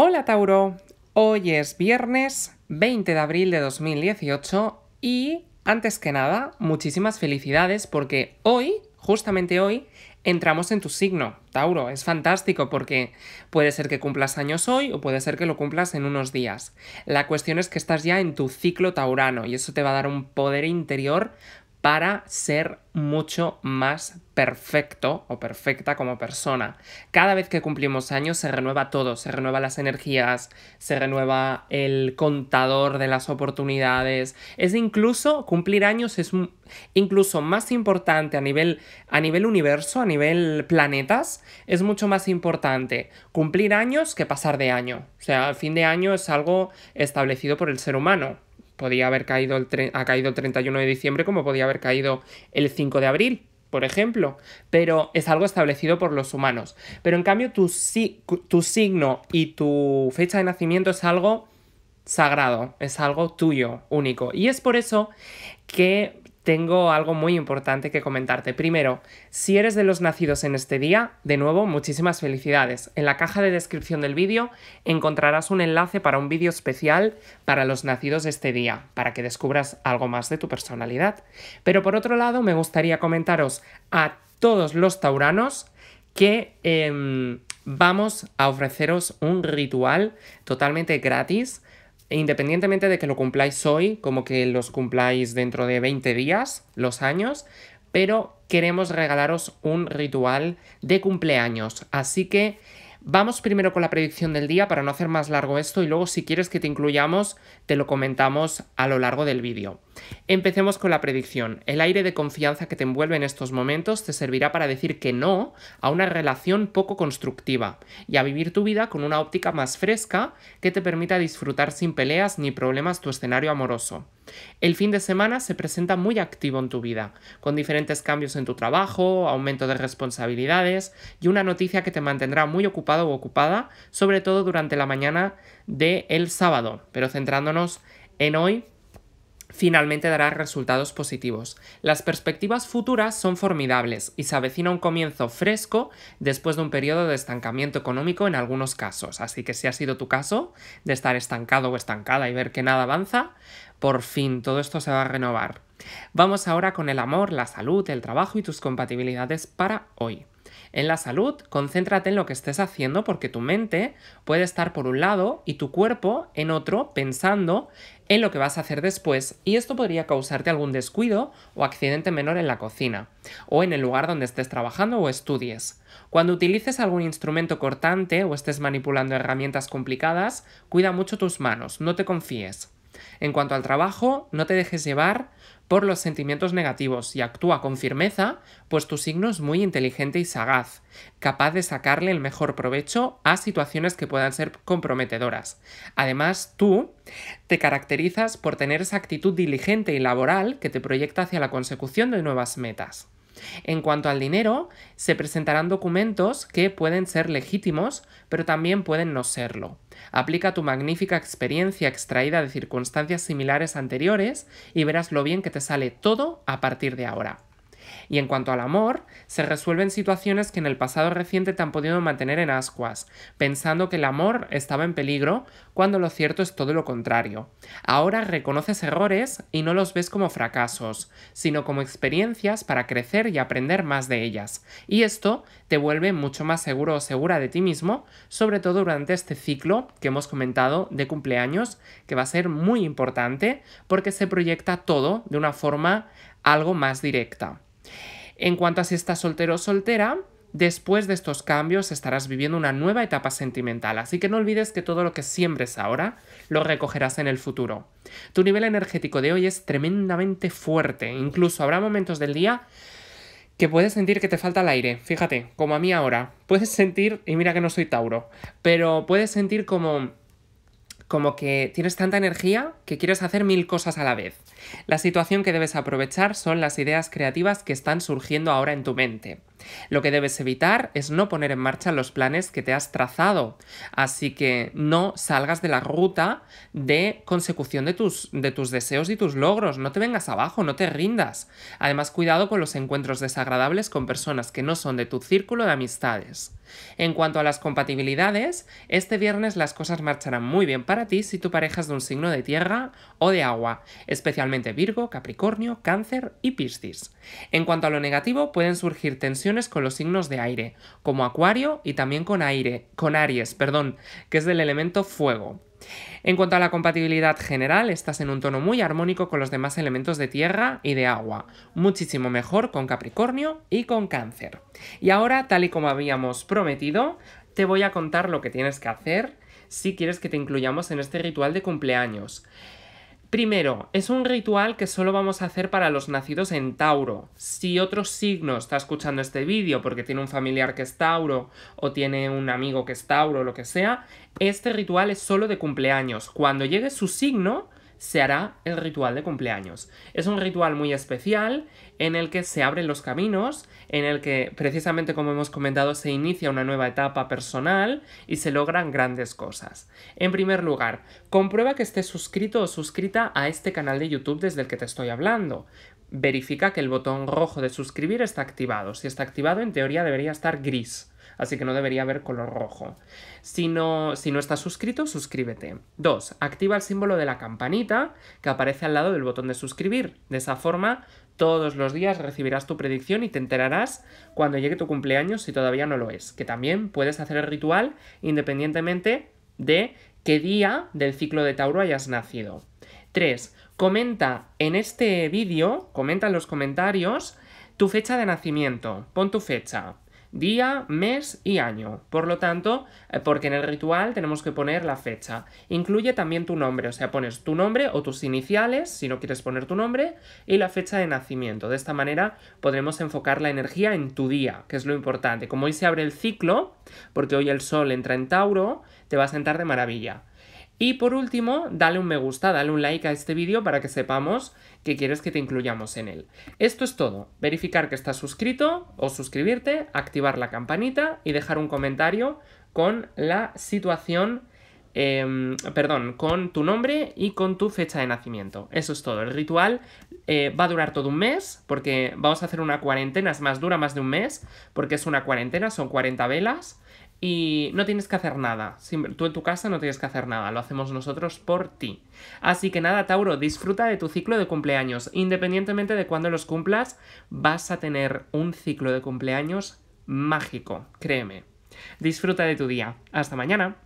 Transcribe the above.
Hola Tauro, hoy es viernes 20 de abril de 2018 y antes que nada, muchísimas felicidades porque hoy, justamente hoy, entramos en tu signo. Tauro, es fantástico porque puede ser que cumplas años hoy o puede ser que lo cumplas en unos días. La cuestión es que estás ya en tu ciclo taurano y eso te va a dar un poder interior para ser mucho más perfecto o perfecta como persona. Cada vez que cumplimos años se renueva todo, se renueva las energías, se renueva el contador de las oportunidades. Es incluso cumplir años es incluso más importante a nivel a nivel universo, a nivel planetas, es mucho más importante cumplir años que pasar de año. O sea, el fin de año es algo establecido por el ser humano. Podía haber caído el ha caído el 31 de diciembre como podía haber caído el 5 de abril, por ejemplo, pero es algo establecido por los humanos. Pero en cambio tu signo y tu fecha de nacimiento es algo sagrado, es algo tuyo, único. Y es por eso que tengo algo muy importante que comentarte. Primero, si eres de los nacidos en este día, de nuevo, muchísimas felicidades. En la caja de descripción del vídeo encontrarás un enlace para un vídeo especial para los nacidos de este día, para que descubras algo más de tu personalidad. Pero por otro lado, me gustaría comentaros a todos los tauranos que... Em, vamos a ofreceros un ritual totalmente gratis e independientemente de que lo cumpláis hoy, como que los cumpláis dentro de 20 días, los años, pero queremos regalaros un ritual de cumpleaños. Así que Vamos primero con la predicción del día para no hacer más largo esto y luego si quieres que te incluyamos te lo comentamos a lo largo del vídeo. Empecemos con la predicción. El aire de confianza que te envuelve en estos momentos te servirá para decir que no a una relación poco constructiva y a vivir tu vida con una óptica más fresca que te permita disfrutar sin peleas ni problemas tu escenario amoroso. El fin de semana se presenta muy activo en tu vida, con diferentes cambios en tu trabajo, aumento de responsabilidades y una noticia que te mantendrá muy ocupado o ocupada, sobre todo durante la mañana del sábado, pero centrándonos en hoy finalmente dará resultados positivos. Las perspectivas futuras son formidables y se avecina un comienzo fresco después de un periodo de estancamiento económico en algunos casos. Así que si ha sido tu caso de estar estancado o estancada y ver que nada avanza, por fin todo esto se va a renovar. Vamos ahora con el amor, la salud, el trabajo y tus compatibilidades para hoy. En la salud, concéntrate en lo que estés haciendo porque tu mente puede estar por un lado y tu cuerpo en otro pensando en lo que vas a hacer después y esto podría causarte algún descuido o accidente menor en la cocina o en el lugar donde estés trabajando o estudies. Cuando utilices algún instrumento cortante o estés manipulando herramientas complicadas, cuida mucho tus manos, no te confíes. En cuanto al trabajo, no te dejes llevar por los sentimientos negativos y actúa con firmeza, pues tu signo es muy inteligente y sagaz, capaz de sacarle el mejor provecho a situaciones que puedan ser comprometedoras. Además, tú te caracterizas por tener esa actitud diligente y laboral que te proyecta hacia la consecución de nuevas metas. En cuanto al dinero, se presentarán documentos que pueden ser legítimos, pero también pueden no serlo. Aplica tu magnífica experiencia extraída de circunstancias similares anteriores y verás lo bien que te sale todo a partir de ahora. Y en cuanto al amor, se resuelven situaciones que en el pasado reciente te han podido mantener en ascuas, pensando que el amor estaba en peligro, cuando lo cierto es todo lo contrario. Ahora reconoces errores y no los ves como fracasos, sino como experiencias para crecer y aprender más de ellas. Y esto te vuelve mucho más seguro o segura de ti mismo, sobre todo durante este ciclo que hemos comentado de cumpleaños, que va a ser muy importante porque se proyecta todo de una forma algo más directa. En cuanto a si estás soltero o soltera, después de estos cambios estarás viviendo una nueva etapa sentimental, así que no olvides que todo lo que siembres ahora lo recogerás en el futuro. Tu nivel energético de hoy es tremendamente fuerte, incluso habrá momentos del día que puedes sentir que te falta el aire, fíjate, como a mí ahora. Puedes sentir, y mira que no soy Tauro, pero puedes sentir como como que tienes tanta energía que quieres hacer mil cosas a la vez. La situación que debes aprovechar son las ideas creativas que están surgiendo ahora en tu mente. Lo que debes evitar es no poner en marcha los planes que te has trazado, así que no salgas de la ruta de consecución de tus, de tus deseos y tus logros, no te vengas abajo, no te rindas. Además, cuidado con los encuentros desagradables con personas que no son de tu círculo de amistades. En cuanto a las compatibilidades, este viernes las cosas marcharán muy bien para ti si tu pareja es de un signo de tierra o de agua, especialmente Virgo, Capricornio, Cáncer y Piscis. En cuanto a lo negativo, pueden surgir tensiones con los signos de aire, como Acuario y también con aire, con Aries, perdón, que es del elemento fuego. En cuanto a la compatibilidad general, estás en un tono muy armónico con los demás elementos de tierra y de agua, muchísimo mejor con Capricornio y con Cáncer. Y ahora, tal y como habíamos prometido, te voy a contar lo que tienes que hacer si quieres que te incluyamos en este ritual de cumpleaños. Primero, es un ritual que solo vamos a hacer para los nacidos en Tauro. Si otro signo está escuchando este vídeo porque tiene un familiar que es Tauro o tiene un amigo que es Tauro, o lo que sea, este ritual es solo de cumpleaños. Cuando llegue su signo, se hará el ritual de cumpleaños. Es un ritual muy especial en el que se abren los caminos, en el que precisamente como hemos comentado se inicia una nueva etapa personal y se logran grandes cosas. En primer lugar, comprueba que estés suscrito o suscrita a este canal de YouTube desde el que te estoy hablando. Verifica que el botón rojo de suscribir está activado. Si está activado, en teoría debería estar gris así que no debería haber color rojo. Si no, si no estás suscrito, suscríbete. 2. Activa el símbolo de la campanita que aparece al lado del botón de suscribir. De esa forma, todos los días recibirás tu predicción y te enterarás cuando llegue tu cumpleaños si todavía no lo es. Que también puedes hacer el ritual independientemente de qué día del ciclo de Tauro hayas nacido. 3. Comenta en este vídeo, comenta en los comentarios tu fecha de nacimiento. Pon tu fecha día, mes y año. Por lo tanto, eh, porque en el ritual tenemos que poner la fecha. Incluye también tu nombre, o sea, pones tu nombre o tus iniciales, si no quieres poner tu nombre, y la fecha de nacimiento. De esta manera podremos enfocar la energía en tu día, que es lo importante. Como hoy se abre el ciclo, porque hoy el sol entra en Tauro, te va a sentar de maravilla. Y por último, dale un me gusta, dale un like a este vídeo para que sepamos que quieres que te incluyamos en él. Esto es todo. Verificar que estás suscrito o suscribirte, activar la campanita y dejar un comentario con la situación, em, perdón, con tu nombre y con tu fecha de nacimiento. Eso es todo. El ritual eh, va a durar todo un mes porque vamos a hacer una cuarentena, es más, dura más de un mes porque es una cuarentena, son 40 velas y no tienes que hacer nada. Tú en tu casa no tienes que hacer nada, lo hacemos nosotros por ti. Así que nada, Tauro, disfruta de tu ciclo de cumpleaños. Independientemente de cuándo los cumplas, vas a tener un ciclo de cumpleaños mágico, créeme. Disfruta de tu día. Hasta mañana.